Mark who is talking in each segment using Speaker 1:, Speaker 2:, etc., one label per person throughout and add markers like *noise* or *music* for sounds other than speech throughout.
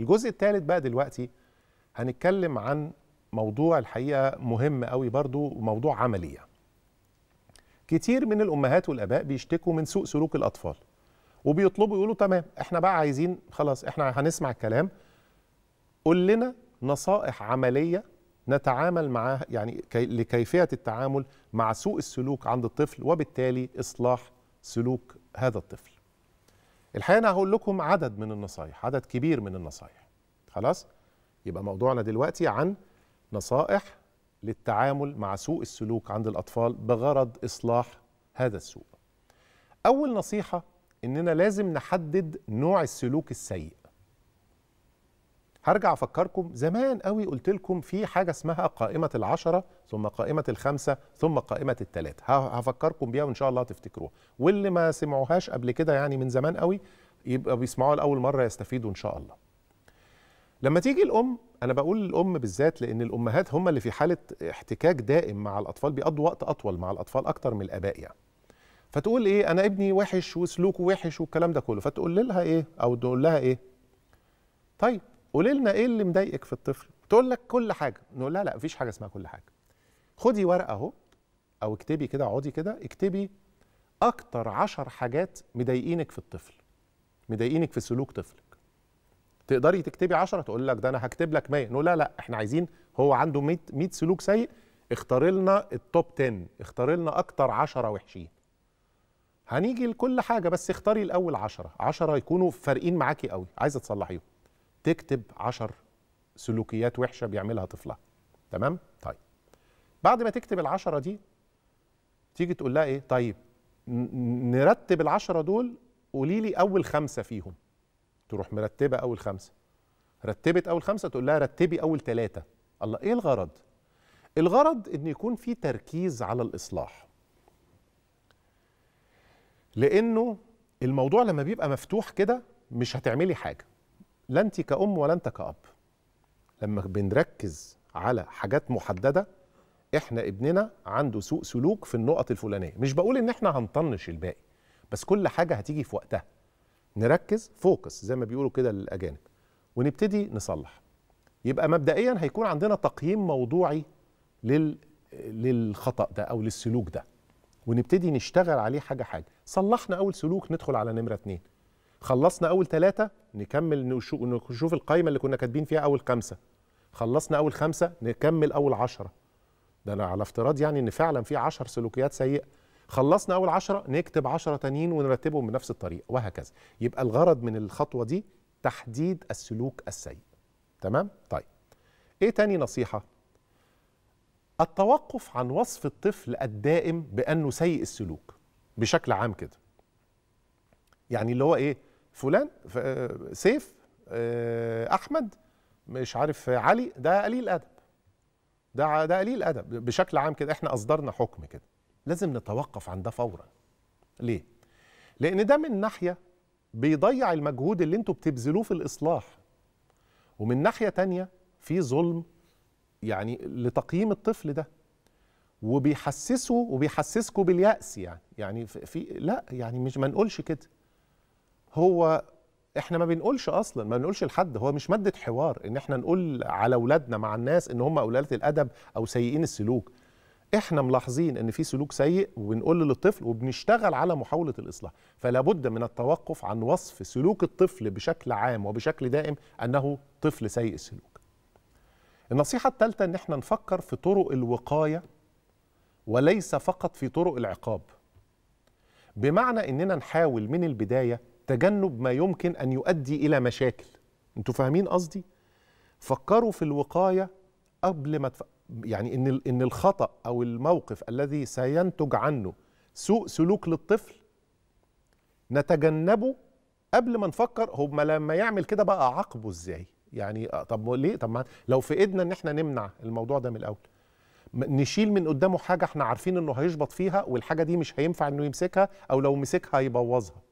Speaker 1: الجزء الثالث بقى دلوقتي هنتكلم عن موضوع الحقيقه مهم قوي برضو وموضوع عمليه كتير من الامهات والاباء بيشتكوا من سوء سلوك الاطفال وبيطلبوا يقولوا تمام احنا بقى عايزين خلاص احنا هنسمع الكلام قول لنا نصائح عمليه نتعامل معها يعني لكيفيه التعامل مع سوء السلوك عند الطفل وبالتالي اصلاح سلوك هذا الطفل الحقيقه انا هقول لكم عدد من النصايح عدد كبير من النصايح خلاص يبقى موضوعنا دلوقتي عن نصائح للتعامل مع سوء السلوك عند الاطفال بغرض اصلاح هذا السوء اول نصيحه اننا لازم نحدد نوع السلوك السيء هرجع افكركم زمان قوي قلت لكم في حاجه اسمها قائمه العشره ثم قائمه الخمسه ثم قائمه الثلاثه هفكركم بيها وان شاء الله هتفتكروها واللي ما سمعوهاش قبل كده يعني من زمان قوي يبقى بيسمعوها لاول مره يستفيدوا ان شاء الله لما تيجي الام انا بقول الام بالذات لان الامهات هم اللي في حاله احتكاك دائم مع الاطفال بيقضوا وقت اطول مع الاطفال اكتر من الاباء يعني فتقول ايه انا ابني وحش وسلوكه وحش والكلام ده كله فتقول لها ايه او تقول لها ايه طيب قولي لنا ايه اللي مضايقك في الطفل تقول لك كل حاجه نقول لها لا مفيش حاجه اسمها كل حاجه خدي ورقه اهو او اكتبي كده اقعدي كده اكتبي اكتر عشر حاجات مضايقينك في الطفل مضايقينك في سلوك طفلك تقدري تكتبي 10 تقول لك ده انا هكتب لك 100 نقول لا لا احنا عايزين هو عنده 100 100 سلوك سيء اختار لنا التوب 10 اختار لنا اكتر 10 وحشين هنيجي لكل حاجه بس اختاري الاول 10 10 يكونوا فارقين معاكي قوي عايزه تصلحيهم تكتب عشر سلوكيات وحشه بيعملها طفلها تمام طيب بعد ما تكتب العشرة دي تيجي تقول لها ايه طيب نرتب العشرة دول قولي لي اول خمسة فيهم تروح مرتبة اول خمسة رتبت اول خمسة تقول لها رتبي اول ثلاثة الله ايه الغرض الغرض ان يكون في تركيز على الاصلاح لانه الموضوع لما بيبقى مفتوح كده مش هتعملي حاجه لا انت كأم ولا انت كأب لما بنركز على حاجات محددة احنا ابننا عنده سوء سلوك في النقط الفلانية مش بقول ان احنا هنطنش الباقي بس كل حاجة هتيجي في وقتها نركز فوكس زي ما بيقولوا كده للأجانب ونبتدي نصلح يبقى مبدئيا هيكون عندنا تقييم موضوعي لل... للخطأ ده أو للسلوك ده ونبتدي نشتغل عليه حاجة حاجة صلحنا أول سلوك ندخل على نمرة اتنين خلصنا اول ثلاثه نكمل نشوف القايمه اللي كنا كاتبين فيها اول خمسه خلصنا اول خمسه نكمل اول عشرة ده أنا على افتراض يعني ان فعلا في عشر سلوكيات سيئه خلصنا اول عشرة نكتب عشرة تانيين ونرتبهم بنفس الطريقه وهكذا يبقى الغرض من الخطوه دي تحديد السلوك السيء تمام طيب ايه تاني نصيحه التوقف عن وصف الطفل الدائم بانه سيء السلوك بشكل عام كده يعني اللي هو ايه فلان سيف آه، احمد مش عارف علي ده قليل ادب ده ده قليل ادب بشكل عام كده احنا اصدرنا حكم كده لازم نتوقف عن ده فورا ليه لان ده من ناحيه بيضيع المجهود اللي انتوا بتبذلوه في الاصلاح ومن ناحيه تانية في ظلم يعني لتقييم الطفل ده وبيحسسه وبيحسسكوا بالياس يعني يعني في لا يعني مش ما نقولش كده هو احنا ما بنقولش اصلا ما بنقولش لحد هو مش ماده حوار ان احنا نقول على اولادنا مع الناس ان هم قلالة الادب او سيئين السلوك احنا ملاحظين ان في سلوك سيء وبنقول للطفل وبنشتغل على محاوله الاصلاح فلا بد من التوقف عن وصف سلوك الطفل بشكل عام وبشكل دائم انه طفل سيء السلوك النصيحه الثالثه ان احنا نفكر في طرق الوقايه وليس فقط في طرق العقاب بمعنى اننا نحاول من البدايه تجنب ما يمكن أن يؤدي إلى مشاكل أنتوا فاهمين قصدي؟ فكروا في الوقاية قبل ما تف... يعني إن إن الخطأ أو الموقف الذي سينتج عنه سوء سلوك للطفل نتجنبه قبل ما نفكر هو لما يعمل كده بقى عاقبه ازاي يعني آه، طب ليه طب ما لو في ايدنا ان احنا نمنع الموضوع ده من الاول نشيل من قدامه حاجه احنا عارفين انه هيشبط فيها والحاجه دي مش هينفع انه يمسكها او لو مسكها هيبوظها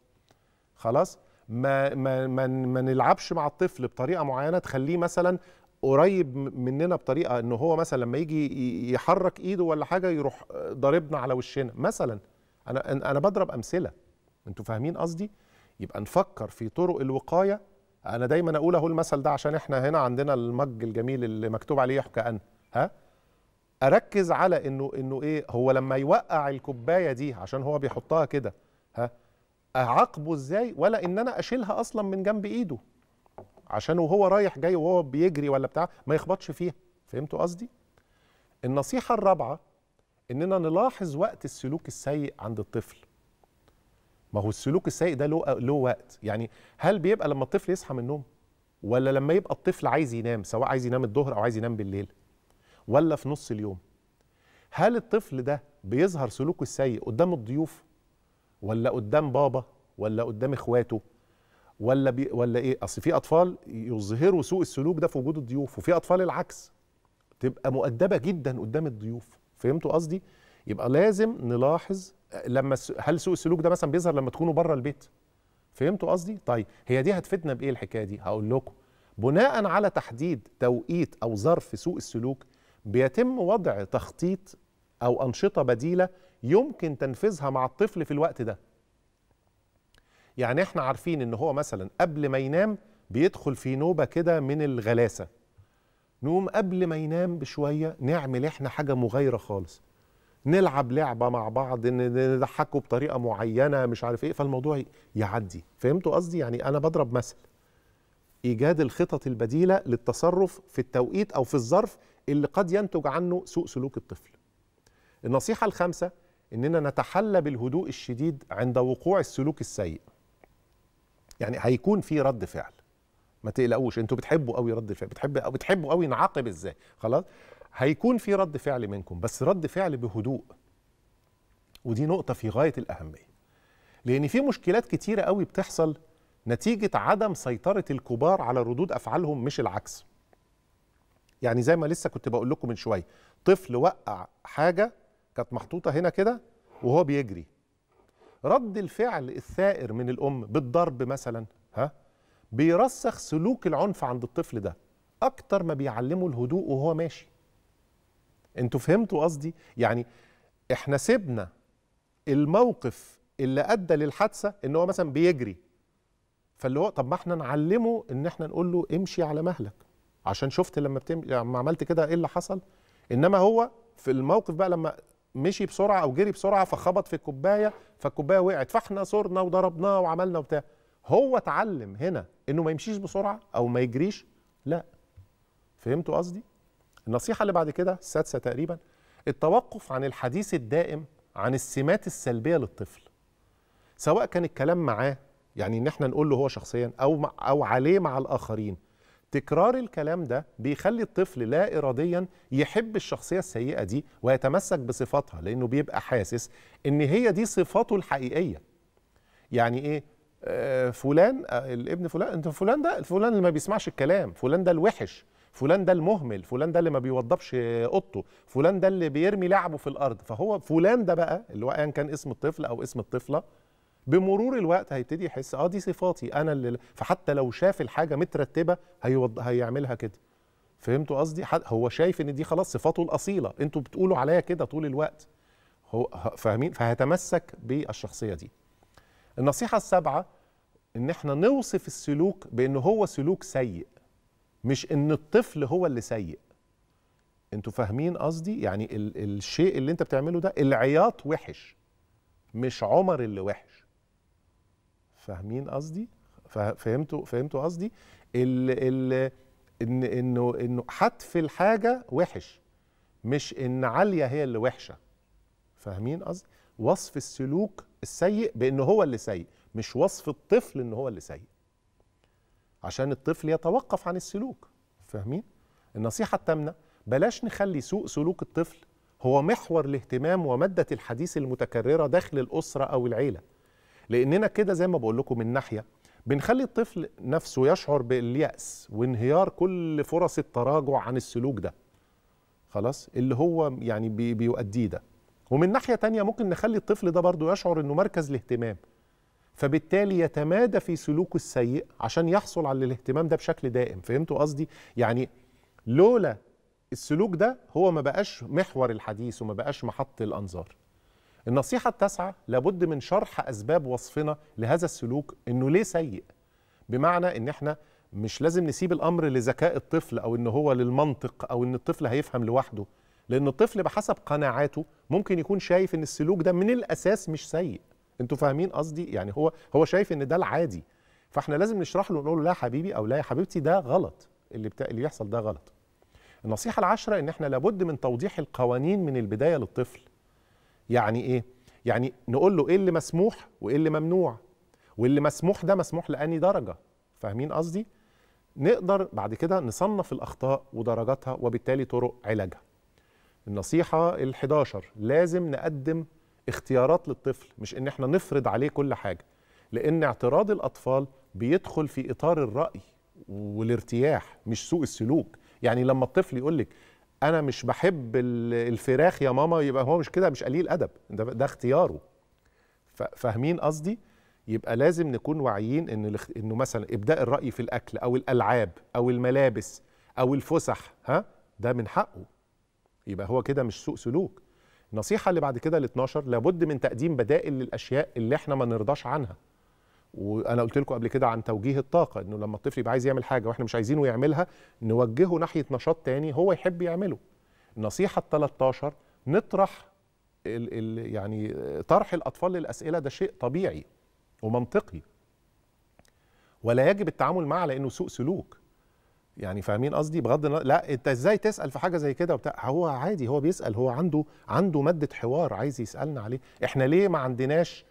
Speaker 1: خلاص ما ما ما, ما نلعبش مع الطفل بطريقه معينه تخليه مثلا قريب مننا بطريقه ان هو مثلا لما يجي يحرك ايده ولا حاجه يروح ضاربنا على وشنا مثلا انا انا بضرب امثله انتوا فاهمين قصدي يبقى نفكر في طرق الوقايه انا دايما اقول اهو المثل ده عشان احنا هنا عندنا المج الجميل اللي مكتوب عليه يحكى ان ها اركز على انه انه ايه هو لما يوقع الكوبايه دي عشان هو بيحطها كده ها اعاقبه ازاي ولا ان انا اشيلها اصلا من جنب ايده عشان وهو رايح جاي وهو بيجري ولا بتاع ما يخبطش فيها فهمتوا قصدي النصيحه الرابعه اننا نلاحظ وقت السلوك السيء عند الطفل ما هو السلوك السيء ده له له وقت يعني هل بيبقى لما الطفل يصحى من النوم ولا لما يبقى الطفل عايز ينام سواء عايز ينام الظهر او عايز ينام بالليل ولا في نص اليوم هل الطفل ده بيظهر سلوكه السيء قدام الضيوف ولا قدام بابا ولا قدام اخواته ولا بي ولا ايه اصل في اطفال يظهروا سوء السلوك ده في وجود الضيوف وفي اطفال العكس تبقى مؤدبه جدا قدام الضيوف فهمتوا قصدي يبقى لازم نلاحظ لما هل سوء السلوك ده مثلا بيظهر لما تكونوا بره البيت فهمتوا قصدي طيب هي دي هتفيدنا بايه الحكايه دي هقول لكم بناء على تحديد توقيت او ظرف سوء السلوك بيتم وضع تخطيط او انشطه بديله يمكن تنفيذها مع الطفل في الوقت ده يعني احنا عارفين ان هو مثلا قبل ما ينام بيدخل في نوبه كده من الغلاسه نقوم قبل ما ينام بشويه نعمل احنا حاجه مغايره خالص نلعب لعبه مع بعض نضحكه بطريقه معينه مش عارف ايه فالموضوع يعدي فهمتوا قصدي يعني انا بضرب مثل ايجاد الخطط البديله للتصرف في التوقيت او في الظرف اللي قد ينتج عنه سوء سلوك الطفل النصيحه الخامسه اننا نتحلى بالهدوء الشديد عند وقوع السلوك السيء يعني هيكون في رد فعل ما تقلقوش انتوا بتحبوا قوي رد الفعل بتحب أو بتحبوا قوي نعاقب ازاي خلاص هيكون في رد فعل منكم بس رد فعل بهدوء ودي نقطه في غايه الاهميه لان في مشكلات كتيره قوي بتحصل نتيجه عدم سيطره الكبار على ردود افعالهم مش العكس يعني زي ما لسه كنت بقول لكم من شويه طفل وقع حاجه كانت محطوطه هنا كده وهو بيجري رد الفعل الثائر من الام بالضرب مثلا ها بيرسخ سلوك العنف عند الطفل ده اكتر ما بيعلمه الهدوء وهو ماشي انتوا فهمتوا قصدي يعني احنا سيبنا الموقف اللي ادى للحادثه ان هو مثلا بيجري فاللي هو طب ما احنا نعلمه ان احنا نقول له امشي على مهلك عشان شفت لما بتم... لما عملت كده ايه اللي حصل انما هو في الموقف بقى لما مشي بسرعه او جري بسرعه فخبط في الكوبايه فالكوبايه وقعت فاحنا صرنا وضربناه وعملنا وبتاع هو اتعلم هنا انه ما يمشيش بسرعه او ما يجريش لا فهمتوا قصدي النصيحه اللي بعد كده السادسه تقريبا التوقف عن الحديث الدائم عن السمات السلبيه للطفل سواء كان الكلام معاه يعني ان احنا نقول له هو شخصيا او او عليه مع الاخرين تكرار الكلام ده بيخلي الطفل لا إراديا يحب الشخصية السيئة دي ويتمسك بصفاتها لأنه بيبقى حاسس إن هي دي صفاته الحقيقية يعني إيه؟ آه، فلان آه، الابن فلان انت فلان ده فلان اللي ما بيسمعش الكلام فلان ده الوحش فلان ده المهمل فلان ده اللي ما بيوضبش اوضته فلان ده اللي بيرمي لعبه في الارض فهو فلان ده بقى اللي هو ايا كان اسم الطفل او اسم الطفله بمرور الوقت هيبتدي يحس اه دي صفاتي انا اللي فحتى لو شاف الحاجه مترتبه هيوض... هيعملها كده فهمتوا قصدي هو شايف ان دي خلاص صفاته الاصيله انتوا بتقولوا عليا كده طول الوقت هو فاهمين فهيتمسك بالشخصيه دي النصيحه السابعه ان احنا نوصف السلوك بان هو سلوك سيء مش ان الطفل هو اللي سيء انتوا فاهمين قصدي يعني ال الشيء اللي انت بتعمله ده العياط وحش مش عمر اللي وحش فاهمين قصدي فهمتوا فهمتوا قصدي ال ال ان انه انه حتف الحاجه وحش مش ان عاليه هي اللي وحشه فاهمين قصدي وصف السلوك السيء بانه هو اللي سيء مش وصف الطفل ان هو اللي سيء عشان الطفل يتوقف عن السلوك فاهمين النصيحه الثامنه بلاش نخلي سوء سلوك الطفل هو محور الاهتمام وماده الحديث المتكرره داخل الاسره او العيله لاننا كده زي ما بقول لكم من ناحيه بنخلي الطفل نفسه يشعر بالياس وانهيار كل فرص التراجع عن السلوك ده خلاص اللي هو يعني بي بيؤديه ده ومن ناحيه تانية ممكن نخلي الطفل ده برضه يشعر انه مركز الاهتمام فبالتالي يتمادى في سلوكه السيء عشان يحصل على الاهتمام ده بشكل دائم فهمتوا قصدي يعني لولا السلوك ده هو ما بقاش محور الحديث وما بقاش محط الانظار النصيحة التاسعة لابد من شرح أسباب وصفنا لهذا السلوك إنه ليه سيء بمعنى إن إحنا مش لازم نسيب الأمر لذكاء الطفل أو إن هو للمنطق أو إن الطفل هيفهم لوحده لأن الطفل بحسب قناعاته ممكن يكون شايف إن السلوك ده من الأساس مش سيء أنتوا فاهمين قصدي يعني هو هو شايف إن ده العادي فإحنا لازم نشرح له ونقول له لا يا حبيبي أو لا يا حبيبتي ده غلط اللي بتا... اللي يحصل ده غلط النصيحة العاشرة إن إحنا لابد من توضيح القوانين من البداية للطفل يعني ايه يعني نقول له ايه اللي مسموح وايه اللي ممنوع واللي مسموح ده مسموح لاني درجه فاهمين قصدي نقدر بعد كده نصنف الاخطاء ودرجاتها وبالتالي طرق علاجها النصيحه ال11 لازم نقدم اختيارات للطفل مش ان احنا نفرض عليه كل حاجه لان اعتراض الاطفال بيدخل في اطار الراي والارتياح مش سوء السلوك يعني لما الطفل يقول لك انا مش بحب الفراخ يا ماما يبقى هو مش كده مش قليل ادب ده, ده اختياره فاهمين قصدي يبقى لازم نكون واعيين ان انه مثلا ابداء الراي في الاكل او الالعاب او الملابس او الفسح ها ده من حقه يبقى هو كده مش سوء سلوك النصيحه اللي بعد كده ال 12 لابد من تقديم بدائل للاشياء اللي احنا ما نرضاش عنها وانا قلت لكم قبل كده عن توجيه الطاقه انه لما الطفل يبقى عايز يعمل حاجه واحنا مش عايزينه يعملها نوجهه ناحيه نشاط تاني هو يحب يعمله النصيحه ال 13 نطرح الـ الـ يعني طرح الاطفال للاسئله ده شيء طبيعي ومنطقي ولا يجب التعامل معه لانه سوء سلوك يعني فاهمين قصدي بغض النظر لا انت ازاي تسال في حاجه زي كده وبتاع هو عادي هو بيسال هو عنده عنده ماده حوار عايز يسالنا عليه احنا ليه ما عندناش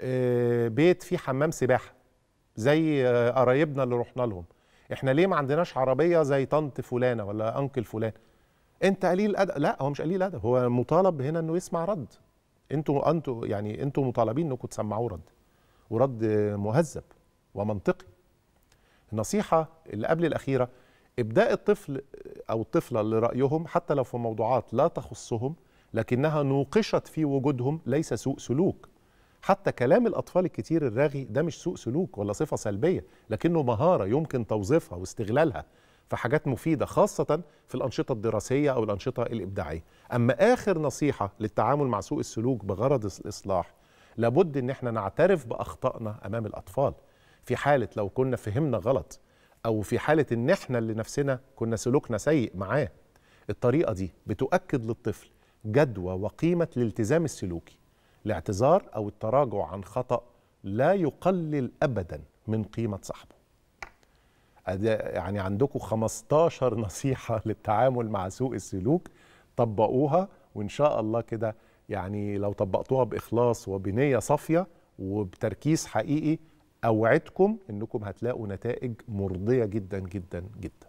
Speaker 1: آه، بيت فيه حمام سباحه زي آه، قرايبنا اللي رحنا لهم احنا ليه ما عندناش عربيه زي طنط فلانه ولا انكل فلان انت قليل ادب لا هو مش قليل ادب هو مطالب هنا انه يسمع رد انتوا انتوا يعني انتوا مطالبين انكم تسمعوا رد ورد مهذب ومنطقي النصيحه اللي قبل الاخيره ابداء الطفل او الطفله لرايهم حتى لو في موضوعات لا تخصهم لكنها نوقشت في وجودهم ليس سوء سلوك حتى كلام الأطفال الكتير الرغي ده مش سوء سلوك ولا صفة سلبية لكنه مهارة يمكن توظيفها واستغلالها في حاجات مفيدة خاصة في الأنشطة الدراسية أو الأنشطة الإبداعية أما آخر نصيحة للتعامل مع سوء السلوك بغرض الإصلاح لابد أن احنا نعترف بأخطائنا أمام الأطفال في حالة لو كنا فهمنا غلط أو في حالة أن احنا اللي نفسنا كنا سلوكنا سيء معاه الطريقة دي بتؤكد للطفل جدوى وقيمة الالتزام السلوكي الاعتذار أو التراجع عن خطأ لا يقلل أبدا من قيمة صاحبه يعني عندكم 15 نصيحة *laughs* للتعامل مع سوء السلوك طبقوها وإن شاء الله كده يعني لو طبقتوها بإخلاص وبنية صافية وبتركيز حقيقي أوعدكم أنكم هتلاقوا نتائج مرضية جدا جدا جدا